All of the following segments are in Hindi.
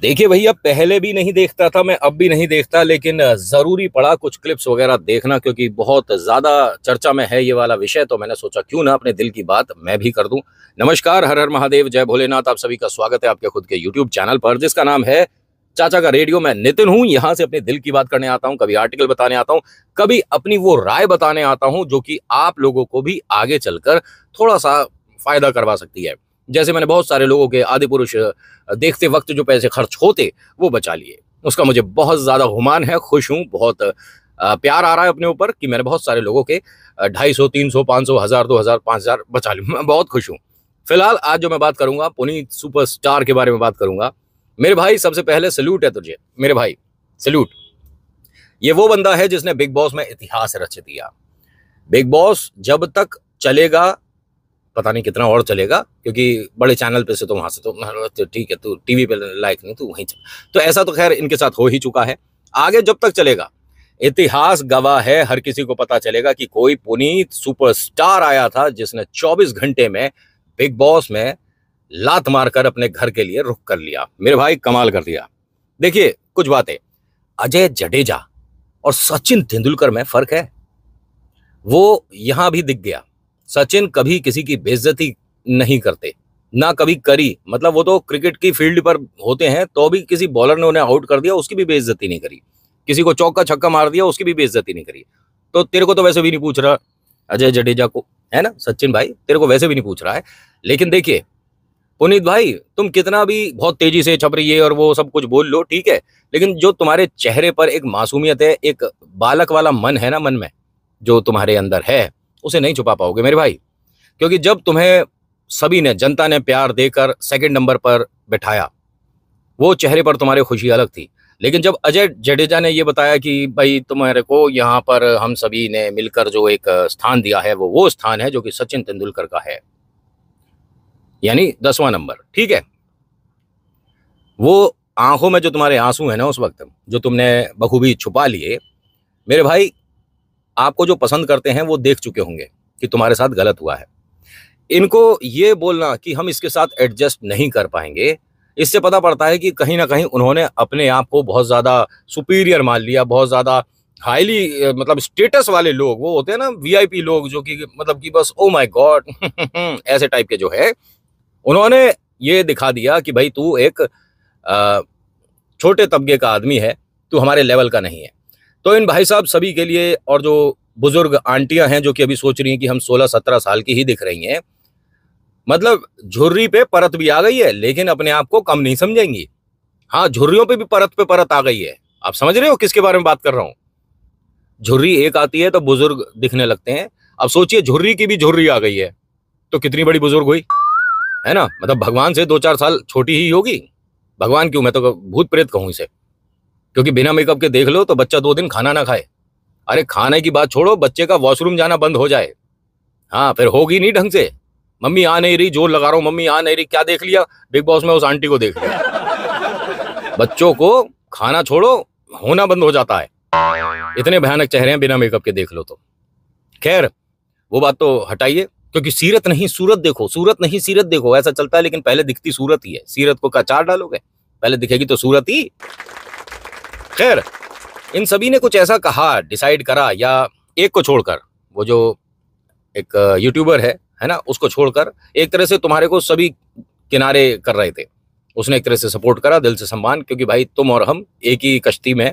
देखिए भैया पहले भी नहीं देखता था मैं अब भी नहीं देखता लेकिन ज़रूरी पड़ा कुछ क्लिप्स वगैरह देखना क्योंकि बहुत ज़्यादा चर्चा में है ये वाला विषय तो मैंने सोचा क्यों ना अपने दिल की बात मैं भी कर दूं नमस्कार हर हर महादेव जय भोलेनाथ आप सभी का स्वागत है आपके खुद के यूट्यूब चैनल पर जिसका नाम है चाचा का रेडियो मैं नितिन हूँ यहाँ से अपने दिल की बात करने आता हूँ कभी आर्टिकल बताने आता हूँ कभी अपनी वो राय बताने आता हूँ जो कि आप लोगों को भी आगे चलकर थोड़ा सा फायदा करवा सकती है जैसे मैंने बहुत सारे लोगों के आदि पुरुष देखते वक्त जो पैसे खर्च होते वो बचा लिए उसका मुझे बहुत ज़्यादा हुमान है खुश हूँ बहुत प्यार आ रहा है अपने ऊपर कि मैंने बहुत सारे लोगों के ढाई सौ तीन सौ पाँच सौ हज़ार दो हज़ार पाँच हज़ार बचा लिए मैं बहुत खुश हूँ फिलहाल आज जो मैं बात करूँगा पुनीत सुपरस्टार के बारे में बात करूँगा मेरे भाई सबसे पहले सल्यूट है तुझे मेरे भाई सल्यूट ये वो बंदा है जिसने बिग बॉस में इतिहास रच दिया बिग बॉस जब तक चलेगा पता नहीं कितना और चलेगा क्योंकि बड़े चैनल पे से तो वहाँ से तो, तो ठीक है तू तो टीवी पे लाइक नहीं तू तो वहीं चल तो ऐसा तो खैर इनके साथ हो ही चुका है आगे जब तक चलेगा इतिहास गवाह है हर किसी को पता चलेगा कि कोई पुनीत सुपरस्टार आया था जिसने 24 घंटे में बिग बॉस में लात मारकर अपने घर के लिए रुख कर लिया मेरे भाई कमाल कर दिया देखिए कुछ बातें अजय जडेजा और सचिन तेंदुलकर में फर्क है वो यहां भी दिख गया सचिन कभी किसी की बेइज्जती नहीं करते ना कभी करी मतलब वो तो क्रिकेट की फील्ड पर होते हैं तो भी किसी बॉलर ने उन्हें आउट कर दिया उसकी भी बेइज्जती नहीं करी किसी को चौका छक्का मार दिया उसकी भी बेइज्जती नहीं करी तो तेरे को तो वैसे भी नहीं पूछ रहा अजय जडेजा को है ना सचिन भाई तेरे को वैसे भी नहीं पूछ रहा है लेकिन देखिए पुनीत भाई तुम कितना भी बहुत तेजी से छप रही है और वो सब कुछ बोल लो ठीक है लेकिन जो तुम्हारे चेहरे पर एक मासूमियत है एक बालक वाला मन है ना मन में जो तुम्हारे अंदर है उसे नहीं छुपा पाओगे मेरे भाई क्योंकि जब तुम्हें सभी ने जनता ने प्यार देकर सेकंड नंबर पर बैठाया वो चेहरे पर तुम्हारी खुशी अलग थी लेकिन जब अजय जडेजा ने ये बताया कि भाई तुम्हारे को यहाँ पर हम सभी ने मिलकर जो एक स्थान दिया है वो वो स्थान है जो कि सचिन तेंदुलकर का है यानी दसवां नंबर ठीक है वो आंखों में जो तुम्हारे आंसू है ना उस वक्त जो तुमने बखूबी छुपा लिए मेरे भाई आपको जो पसंद करते हैं वो देख चुके होंगे कि तुम्हारे साथ गलत हुआ है इनको ये बोलना कि हम इसके साथ एडजस्ट नहीं कर पाएंगे इससे पता पड़ता है कि कहीं ना कहीं उन्होंने अपने आप को बहुत ज़्यादा सुपीरियर मान लिया बहुत ज़्यादा हाईली मतलब स्टेटस वाले लोग वो होते हैं ना वीआईपी लोग जो कि मतलब कि बस ओ माय गॉड ऐसे टाइप के जो है उन्होंने ये दिखा दिया कि भाई तू एक छोटे तबके का आदमी है तू हमारे लेवल का नहीं है तो इन भाई साहब सभी के लिए और जो बुजुर्ग आंटियां हैं जो कि अभी सोच रही हैं कि हम 16-17 साल की ही दिख रही हैं मतलब झुर्री पे परत भी आ गई है लेकिन अपने आप को कम नहीं समझेंगी हाँ झुर्रियों पे भी परत पे परत आ गई है आप समझ रहे हो किसके बारे में बात कर रहा हूँ झुर्री एक आती है तो बुजुर्ग दिखने लगते हैं अब सोचिए झुर्री की भी झुर्री आ गई है तो कितनी बड़ी बुजुर्ग हुई है ना मतलब भगवान से दो चार साल छोटी ही होगी भगवान क्यों मैं तो भूत प्रेत कहूँ इसे क्योंकि बिना मेकअप के देख लो तो बच्चा दो दिन खाना ना खाए अरे खाने की बात छोड़ो बच्चे का वॉशरूम जाना बंद हो जाए हाँ फिर होगी नहीं ढंग से मम्मी आ नहीं रही जोर लगा रहा हूँ मम्मी आ नहीं रही क्या देख लिया बिग बॉस में उस आंटी को देख लिया बच्चों को खाना छोड़ो होना बंद हो जाता है इतने भयानक चेहरे हैं बिना मेकअप के देख लो तो खैर वो बात तो हटाइए क्योंकि सीरत नहीं सूरत देखो सूरत नहीं सीरत देखो ऐसा चलता है लेकिन पहले दिखती सूरत ही है सीरत को का चार डालोगे पहले दिखेगी तो सूरत ही खैर इन सभी ने कुछ ऐसा कहा डिसाइड करा या एक को छोड़कर वो जो एक यूट्यूबर है है ना उसको छोड़कर एक तरह से तुम्हारे को सभी किनारे कर रहे थे उसने एक तरह से सपोर्ट करा दिल से सम्मान क्योंकि भाई तुम और हम एक ही कश्ती में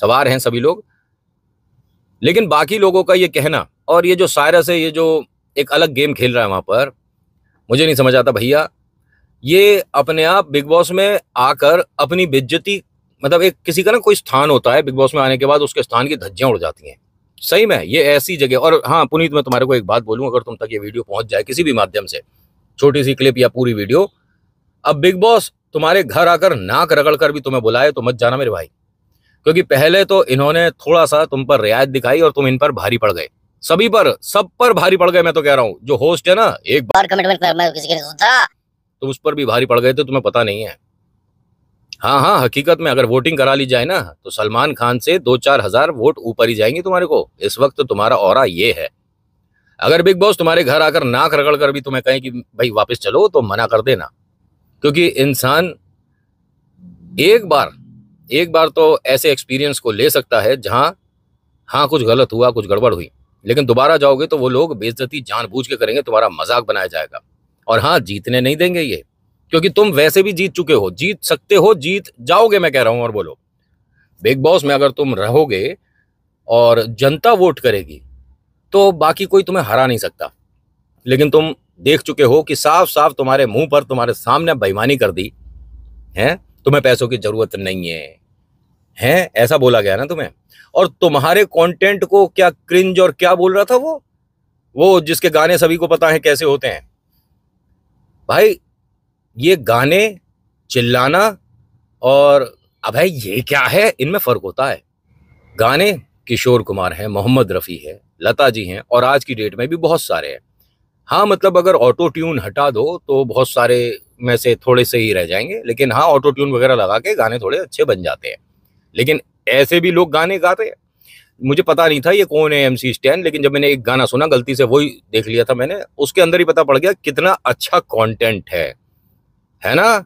सवार हैं सभी लोग लेकिन बाकी लोगों का ये कहना और ये जो सायरस है ये जो एक अलग गेम खेल रहा है वहाँ पर मुझे नहीं समझ आता भैया ये अपने आप बिग बॉस में आकर अपनी बेज्जती मतलब एक किसी का ना कोई स्थान होता है बिग बॉस में आने के बाद उसके स्थान की धज्जियां उड़ जाती हैं सही में ये ऐसी जगह और हाँ पुनीत मैं तुम्हारे को एक बात बोलूँ अगर तुम तक ये वीडियो पहुंच जाए किसी भी माध्यम से छोटी सी क्लिप या पूरी वीडियो अब बिग बॉस तुम्हारे घर आकर नाक रगड़ कर भी तुम्हें बुलाए तो मत जाना मेरे भाई क्योंकि पहले तो इन्होंने थोड़ा सा तुम पर रियायत दिखाई और तुम इन पर भारी पड़ गए सभी पर सब पर भारी पड़ गए मैं तो कह रहा हूँ जो होस्ट है ना एक बार कमिटमेंट किसी के नहीं सुनता तुम तो उस पर भी भारी पड़ गए थे तुम्हें पता नहीं है हाँ हाँ हकीकत में अगर वोटिंग करा ली जाए ना तो सलमान खान से दो चार हजार वोट ऊपर ही जाएंगे तुम्हारे को इस वक्त तुम्हारा और ये है अगर बिग बॉस तुम्हारे घर आकर नाक रगड़ कर भी तुम्हें कहें कि भाई वापस चलो तो मना कर देना क्योंकि इंसान एक बार एक बार तो ऐसे एक्सपीरियंस को ले सकता है जहां हाँ कुछ गलत हुआ कुछ गड़बड़ हुई लेकिन दोबारा जाओगे तो वो लोग बेजती जानबूझ के करेंगे तुम्हारा मजाक बनाया जाएगा और हाँ जीतने नहीं देंगे ये क्योंकि तुम वैसे भी जीत चुके हो जीत सकते हो जीत जाओगे मैं कह रहा हूं और बोलो बिग बॉस में अगर तुम रहोगे और जनता वोट करेगी तो बाकी कोई तुम्हें हरा नहीं सकता लेकिन तुम देख चुके हो कि साफ साफ तुम्हारे मुंह पर तुम्हारे सामने बेईमानी कर दी है तुम्हें पैसों की जरूरत नहीं है हैं ऐसा बोला गया ना तुम्हें और तुम्हारे कंटेंट को क्या क्रिंज और क्या बोल रहा था वो वो जिसके गाने सभी को पता है कैसे होते हैं भाई ये गाने चिल्लाना और अब ये क्या है इनमें फ़र्क होता है गाने किशोर कुमार हैं मोहम्मद रफ़ी है लता जी हैं और आज की डेट में भी बहुत सारे हैं हाँ मतलब अगर ऑटो ट्यून हटा दो तो बहुत सारे में से थोड़े से ही रह जाएंगे लेकिन हाँ ऑटो ट्यून वगैरह लगा के गाने थोड़े अच्छे बन जाते हैं लेकिन ऐसे भी लोग गाने गाते हैं मुझे पता नहीं था ये कौन है एम सी लेकिन जब मैंने एक गाना सुना गलती से वही देख लिया था मैंने उसके अंदर ही पता पड़ गया कितना अच्छा कॉन्टेंट है है ना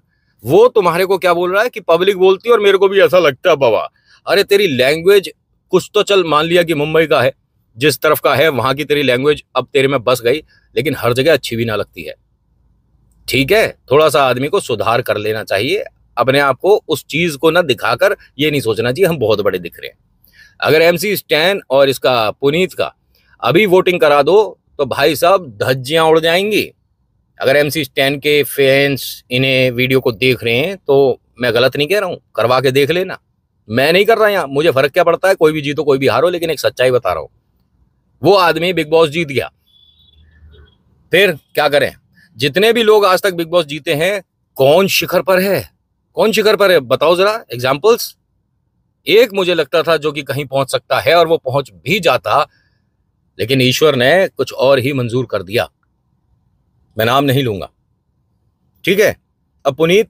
वो तुम्हारे को क्या बोल रहा है कि पब्लिक बोलती है और मेरे को भी ऐसा लगता है बाबा अरे तेरी लैंग्वेज कुछ तो चल मान लिया कि मुंबई का है जिस तरफ का है वहां की तेरी लैंग्वेज अब तेरे में बस गई लेकिन हर जगह अच्छी भी ना लगती है ठीक है थोड़ा सा आदमी को सुधार कर लेना चाहिए अपने आप को उस चीज को ना दिखाकर ये नहीं सोचना चाहिए हम बहुत बड़े दिख रहे हैं अगर एम स्टैन और इसका पुनीत का अभी वोटिंग करा दो तो भाई साहब धज्जियां उड़ जाएंगी अगर एम सी स्टैन के फैंस इन्हें वीडियो को देख रहे हैं तो मैं गलत नहीं कह रहा हूँ करवा के देख लेना मैं नहीं कर रहा यहाँ मुझे फ़र्क क्या पड़ता है कोई भी जीतो कोई भी हारो लेकिन एक सच्चाई बता रहा हूँ वो आदमी बिग बॉस जीत गया फिर क्या करें जितने भी लोग आज तक बिग बॉस जीते हैं कौन शिखर पर है कौन शिखर पर है बताओ जरा एग्जाम्पल्स एक मुझे लगता था जो कि कहीं पहुंच सकता है और वो पहुंच भी जाता लेकिन ईश्वर ने कुछ और ही मंजूर कर दिया मैं नाम नहीं लूंगा ठीक है अब पुनीत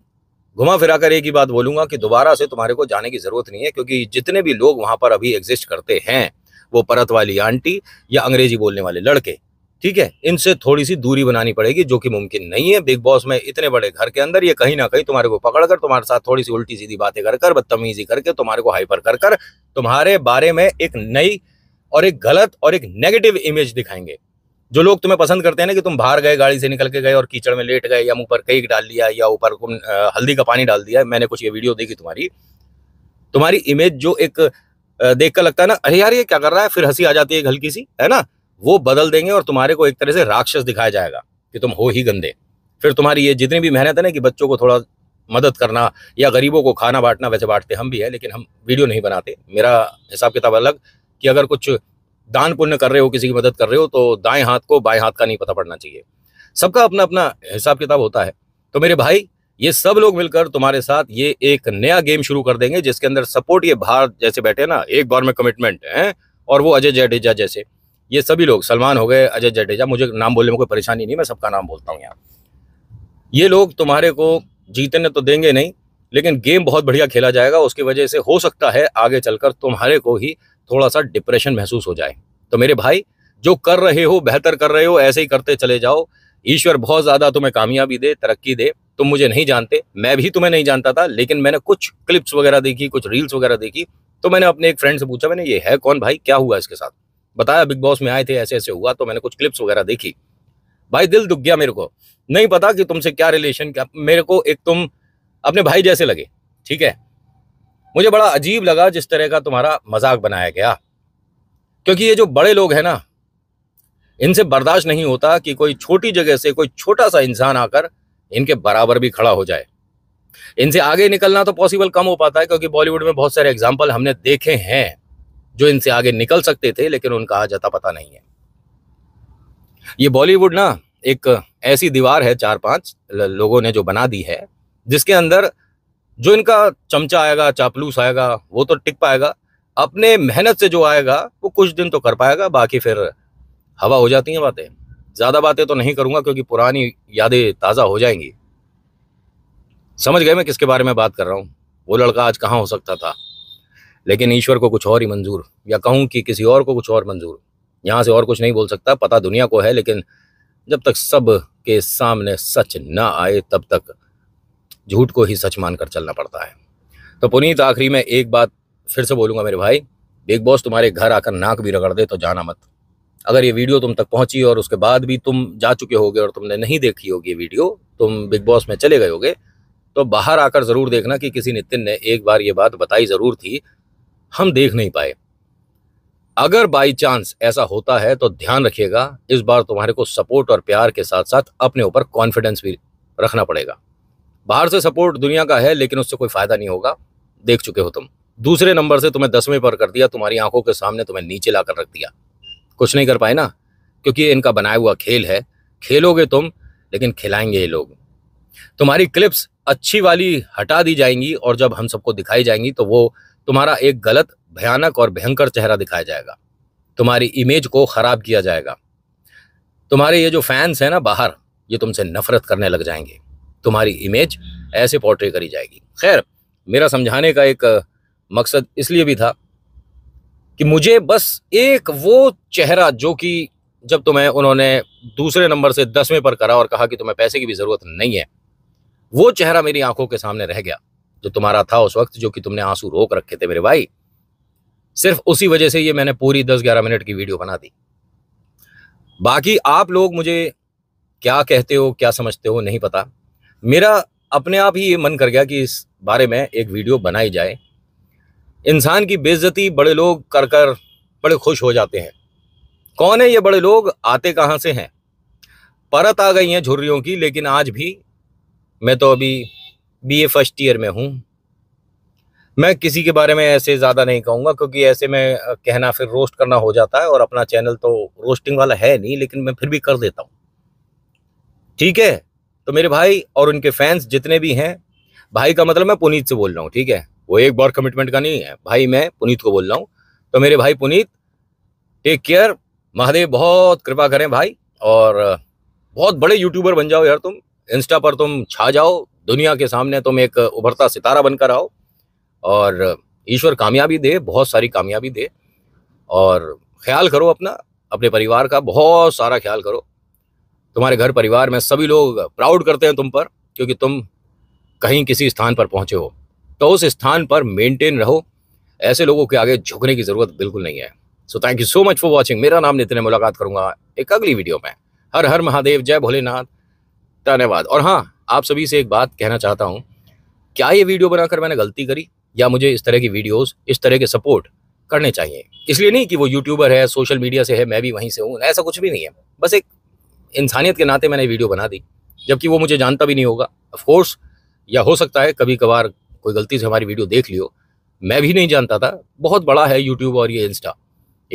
घुमा फिरा कर एक ही बात बोलूंगा कि दोबारा से तुम्हारे को जाने की ज़रूरत नहीं है क्योंकि जितने भी लोग वहां पर अभी एग्जिस्ट करते हैं वो परत वाली आंटी या अंग्रेजी बोलने वाले लड़के ठीक है इनसे थोड़ी सी दूरी बनानी पड़ेगी जो कि मुमकिन नहीं है बिग बॉस में इतने बड़े घर के अंदर ये कहीं ना कहीं तुम्हारे को पकड़कर तुम्हारे साथ थोड़ी सी उल्टी सीधी बातें कर कर बदतमीजी करके तुम्हारे को हाइपर कर कर तुम्हारे बारे में एक नई और एक गलत और एक नेगेटिव इमेज दिखाएंगे जो लोग तुम्हें पसंद करते हैं ना कि तुम बाहर गए गाड़ी से निकल के गए और कीचड़ में लेट गए या मुंह पर कई डाल लिया या ऊपर हल्दी का पानी डाल दिया मैंने कुछ ये वीडियो देखी तुम्हारी तुम्हारी इमेज जो एक देख कर लगता है ना अरे यार ये क्या कर रहा है फिर हंसी आ जाती है एक हल्की सी है ना वो बदल देंगे और तुम्हारे को एक तरह से राक्षस दिखाया जाएगा कि तुम हो ही गंदे फिर तुम्हारी ये जितनी भी मेहनत है ना कि बच्चों को थोड़ा मदद करना या गरीबों को खाना बांटना वैसे बांटते हम भी है लेकिन हम वीडियो नहीं बनाते मेरा हिसाब किताब अलग कि अगर कुछ दान पुण्य कर रहे हो किसी की मदद कर रहे हो तो दाएं हाथ को बाएं हाथ का नहीं पता पड़ना चाहिए सबका अपना अपना हिसाब किताब होता है तो मेरे भाई ये सब लोग मिलकर तुम्हारे साथ ये एक नया गेम शुरू कर देंगे जिसके अंदर सपोर्ट ये भारत जैसे बैठे ना एक बार में कमिटमेंट है और वो अजय जडेजा जैसे ये सभी लोग सलमान हो गए अजय जडेजा मुझे नाम बोलने में कोई परेशानी नहीं मैं सबका नाम बोलता हूँ यहाँ ये लोग तुम्हारे को जीतने तो देंगे नहीं लेकिन गेम बहुत बढ़िया खेला जाएगा उसकी वजह से हो सकता है आगे चलकर तुम्हारे को ही थोड़ा सा डिप्रेशन महसूस हो जाए तो मेरे भाई जो कर रहे हो बेहतर कर रहे हो ऐसे ही करते चले जाओ ईश्वर बहुत ज़्यादा तुम्हें कामयाबी दे तरक्की दे तुम मुझे नहीं जानते मैं भी तुम्हें नहीं जानता था लेकिन मैंने कुछ क्लिप्स वगैरह देखी कुछ रील्स वगैरह देखी तो मैंने अपने एक फ्रेंड से पूछा मैंने ये है कौन भाई क्या हुआ इसके साथ बताया बिग बॉस में आए थे ऐसे ऐसे हुआ तो मैंने कुछ क्लिप्स वगैरह देखी भाई दिल दुख गया मेरे को नहीं पता कि तुमसे क्या रिलेशन क्या मेरे को एक तुम अपने भाई जैसे लगे ठीक है मुझे बड़ा अजीब लगा जिस तरह का तुम्हारा मजाक बनाया गया क्योंकि ये जो बड़े लोग हैं ना इनसे बर्दाश्त नहीं होता कि कोई छोटी जगह से कोई छोटा सा इंसान आकर इनके बराबर भी खड़ा हो जाए इनसे आगे निकलना तो पॉसिबल कम हो पाता है क्योंकि बॉलीवुड में बहुत सारे एग्जाम्पल हमने देखे हैं जो इनसे आगे निकल सकते थे लेकिन उनका आज अता पता नहीं है ये बॉलीवुड ना एक ऐसी दीवार है चार पांच लोगों ने जो बना दी है जिसके अंदर जो इनका चमचा आएगा चापलूस आएगा वो तो टिक पाएगा अपने मेहनत से जो आएगा वो कुछ दिन तो कर पाएगा बाकी फिर हवा हो जाती हैं बातें ज़्यादा बातें तो नहीं करूँगा क्योंकि पुरानी यादें ताज़ा हो जाएंगी समझ गए मैं किसके बारे में बात कर रहा हूँ वो लड़का आज कहाँ हो सकता था लेकिन ईश्वर को कुछ और ही मंजूर या कहूँ कि किसी और को कुछ और मंजूर यहाँ से और कुछ नहीं बोल सकता पता दुनिया को है लेकिन जब तक सब के सामने सच ना आए तब तक झूठ को ही सच मानकर चलना पड़ता है तो पुनीत आखिरी में एक बात फिर से बोलूँगा मेरे भाई बिग बॉस तुम्हारे घर आकर नाक भी रगड़ दे तो जाना मत अगर ये वीडियो तुम तक पहुंची और उसके बाद भी तुम जा चुके होगे और तुमने नहीं देखी होगी ये वीडियो तुम बिग बॉस में चले गए होगे तो बाहर आकर ज़रूर देखना कि किसी नितिन ने एक बार ये बात बताई ज़रूर थी हम देख नहीं पाए अगर बाई चांस ऐसा होता है तो ध्यान रखिएगा इस बार तुम्हारे को सपोर्ट और प्यार के साथ साथ अपने ऊपर कॉन्फिडेंस भी रखना पड़ेगा बाहर से सपोर्ट दुनिया का है लेकिन उससे कोई फ़ायदा नहीं होगा देख चुके हो तुम दूसरे नंबर से तुम्हें दसवें पर कर दिया तुम्हारी आंखों के सामने तुम्हें नीचे ला कर रख दिया कुछ नहीं कर पाए ना क्योंकि इनका बनाया हुआ खेल है खेलोगे तुम लेकिन खिलाएंगे ये लोग तुम्हारी क्लिप्स अच्छी वाली हटा दी जाएंगी और जब हम सबको दिखाई जाएंगी तो वो तुम्हारा एक गलत भयानक और भयंकर चेहरा दिखाया जाएगा तुम्हारी इमेज को ख़राब किया जाएगा तुम्हारे ये जो फैंस हैं ना बाहर ये तुमसे नफरत करने लग जाएंगे तुम्हारी इमेज ऐसे पोर्ट्रे करी जाएगी खैर मेरा समझाने का एक मकसद इसलिए भी था कि मुझे बस एक वो चेहरा जो कि जब तुम्हें तो उन्होंने दूसरे नंबर से दसवें पर करा और कहा कि तुम्हें पैसे की भी ज़रूरत नहीं है वो चेहरा मेरी आंखों के सामने रह गया जो तुम्हारा था उस वक्त जो कि तुमने आंसू रोक रखे थे मेरे भाई सिर्फ उसी वजह से ये मैंने पूरी दस ग्यारह मिनट की वीडियो बना दी बाकी आप लोग मुझे क्या कहते हो क्या समझते हो नहीं पता मेरा अपने आप ही ये मन कर गया कि इस बारे में एक वीडियो बनाई जाए इंसान की बेजती बड़े लोग कर कर बड़े खुश हो जाते हैं कौन है ये बड़े लोग आते कहाँ से हैं परत आ गई हैं झुर्रियों की लेकिन आज भी मैं तो अभी बीए फर्स्ट ईयर में हूँ मैं किसी के बारे में ऐसे ज़्यादा नहीं कहूँगा क्योंकि ऐसे में कहना फिर रोस्ट करना हो जाता है और अपना चैनल तो रोस्टिंग वाला है नहीं लेकिन मैं फिर भी कर देता हूँ ठीक है तो मेरे भाई और उनके फैंस जितने भी हैं भाई का मतलब मैं पुनीत से बोल रहा हूँ ठीक है वो एक बार कमिटमेंट का नहीं है भाई मैं पुनीत को बोल रहा हूँ तो मेरे भाई पुनीत टेक केयर महादेव बहुत कृपा करें भाई और बहुत बड़े यूट्यूबर बन जाओ यार तुम इंस्टा पर तुम छा जाओ दुनिया के सामने तुम एक उभरता सितारा बनकर आओ और ईश्वर कामयाबी दे बहुत सारी कामयाबी दे और ख्याल करो अपना अपने परिवार का बहुत सारा ख्याल करो तुम्हारे घर परिवार में सभी लोग प्राउड करते हैं तुम पर क्योंकि तुम कहीं किसी स्थान पर पहुंचे हो तो उस स्थान पर मेंटेन रहो ऐसे लोगों के आगे झुकने की ज़रूरत बिल्कुल नहीं है so thank you so much for watching मेरा नाम नितिन मुलाकात करूंगा एक अगली वीडियो में हर हर महादेव जय भोलेनाथ धन्यवाद और हाँ आप सभी से एक बात कहना चाहता हूँ क्या ये वीडियो बनाकर मैंने गलती करी या मुझे इस तरह की वीडियोस इस तरह के सपोर्ट करने चाहिए इसलिए नहीं कि वो यूट्यूबर है सोशल मीडिया से है मैं भी वहीं से हूँ ऐसा कुछ भी नहीं है बस एक इंसानियत के नाते मैंने वीडियो बना दी जबकि वो मुझे जानता भी नहीं होगा ऑफकोर्स या हो सकता है कभी कभार कोई गलती से हमारी वीडियो देख लियो मैं भी नहीं जानता था बहुत बड़ा है यूट्यूब और ये इंस्टा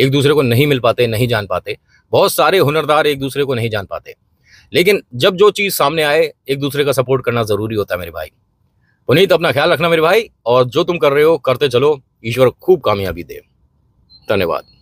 एक दूसरे को नहीं मिल पाते नहीं जान पाते बहुत सारे हुनरदार एक दूसरे को नहीं जान पाते लेकिन जब जो चीज़ सामने आए एक दूसरे का सपोर्ट करना ज़रूरी होता है मेरे भाई पुनीत तो अपना ख्याल रखना मेरे भाई और जो तुम कर रहे हो करते चलो ईश्वर खूब कामयाबी दे धन्यवाद